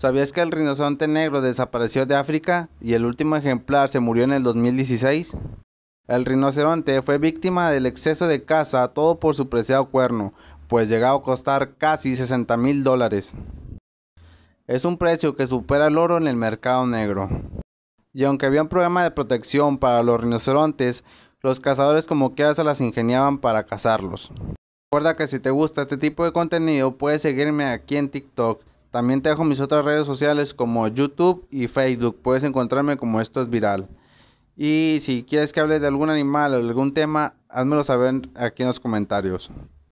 ¿Sabías que el rinoceronte negro desapareció de África y el último ejemplar se murió en el 2016? El rinoceronte fue víctima del exceso de caza, todo por su preciado cuerno, pues llegaba a costar casi 60 mil dólares. Es un precio que supera el oro en el mercado negro. Y aunque había un programa de protección para los rinocerontes, los cazadores como que se las ingeniaban para cazarlos. Recuerda que si te gusta este tipo de contenido puedes seguirme aquí en TikTok también te dejo mis otras redes sociales como YouTube y Facebook. Puedes encontrarme como esto es viral. Y si quieres que hable de algún animal o de algún tema, házmelo saber aquí en los comentarios.